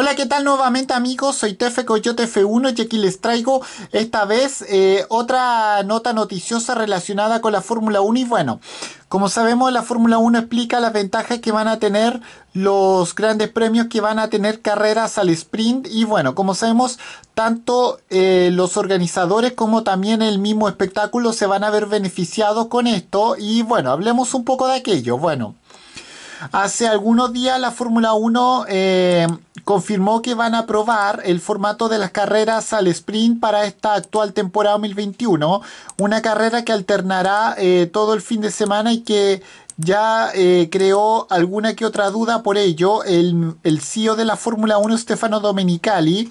Hola, ¿qué tal nuevamente amigos? Soy Tefe Coyote F1 y aquí les traigo esta vez eh, otra nota noticiosa relacionada con la Fórmula 1 y bueno, como sabemos la Fórmula 1 explica las ventajas que van a tener los grandes premios que van a tener carreras al sprint y bueno, como sabemos tanto eh, los organizadores como también el mismo espectáculo se van a ver beneficiados con esto y bueno, hablemos un poco de aquello. Bueno. Hace algunos días la Fórmula 1 eh, confirmó que van a probar el formato de las carreras al sprint para esta actual temporada 2021. Una carrera que alternará eh, todo el fin de semana y que ya eh, creó alguna que otra duda por ello. El, CEO de la Fórmula 1, Stefano Domenicali,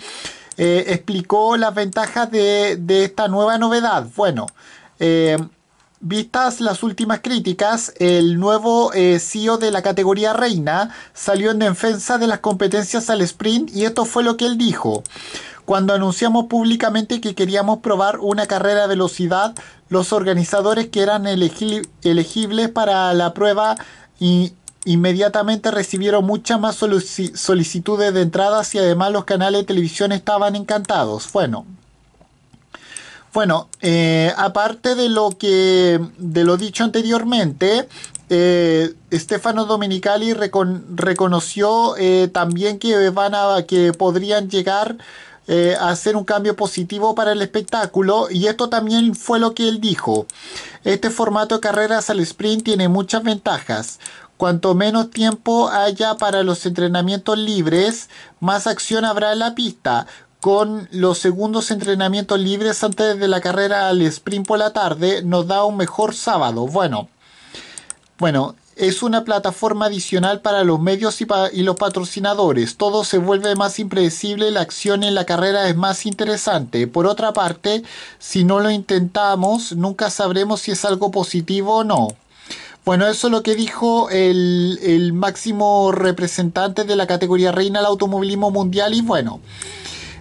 explicó las ventajas de, esta nueva novedad. Bueno. Vistas las últimas críticas, el nuevo eh, CEO de la categoría reina salió en defensa de las competencias al sprint y esto fue lo que él dijo. Cuando anunciamos públicamente que queríamos probar una carrera de velocidad, los organizadores que eran elegibles para la prueba inmediatamente recibieron muchas más solicitudes de entradas y además los canales de televisión estaban encantados. Bueno, bueno, eh, aparte de lo que de lo dicho anteriormente, eh, Stefano Domenicali reconoció eh, también que van que podrían llegar a hacer un cambio positivo para el espectáculo y esto también fue lo que él dijo. Este formato de carreras al sprint tiene muchas ventajas. Cuanto menos tiempo haya para los entrenamientos libres, más acción habrá en la pista con los segundos entrenamientos libres antes de la carrera al sprint por la tarde, nos da un mejor sábado. Bueno, bueno, es una plataforma adicional para los medios y, los patrocinadores. Todo se vuelve más impredecible, la acción en la carrera es más interesante. Por otra parte, si no lo intentamos, nunca sabremos si es algo positivo o no. Bueno, eso es lo que dijo el, el máximo representante de la categoría reina del automovilismo mundial y bueno.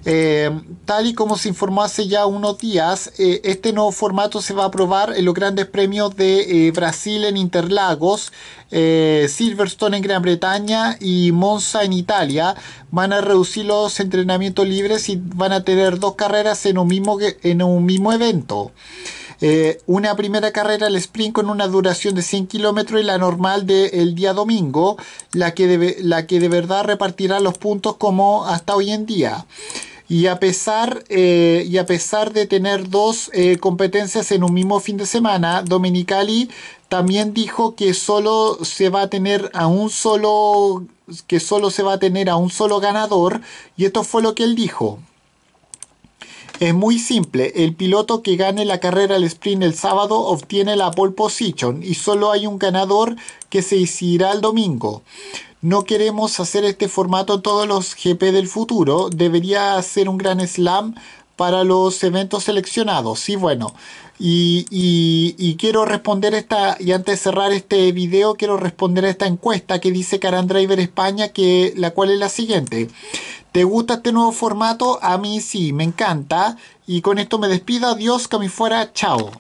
Eh, tal y como se informó hace ya unos días, eh, este nuevo formato se va a probar en los grandes premios de eh, Brasil en Interlagos, Silverstone en Gran Bretaña y Monza en Italia. Van a reducir los entrenamientos libres y van a tener dos carreras en un mismo, evento. una primera carrera al sprint con una duración de 100 kilómetros y la normal del día domingo, la que de verdad repartirá los puntos como hasta hoy en día. Y a pesar, eh, y a pesar de tener dos eh, competencias en un mismo fin de semana, Dominicali también dijo que solo se va a tener a un solo que solo se va a tener a un solo ganador y esto fue lo que él dijo. Es muy simple, el piloto que gane la carrera al sprint el sábado obtiene la pole position y solo hay un ganador que se decidirá el domingo no queremos hacer este formato todos los GP del futuro, debería ser un gran slam para los eventos seleccionados. Sí, bueno, y, quiero responder esta, y antes de cerrar este video, quiero responder esta encuesta que dice Carandriver Driver España, que, la cual es la siguiente. ¿Te gusta este nuevo formato? A mí sí, me encanta. Y con esto me despido. Adiós, que fuera. Chao.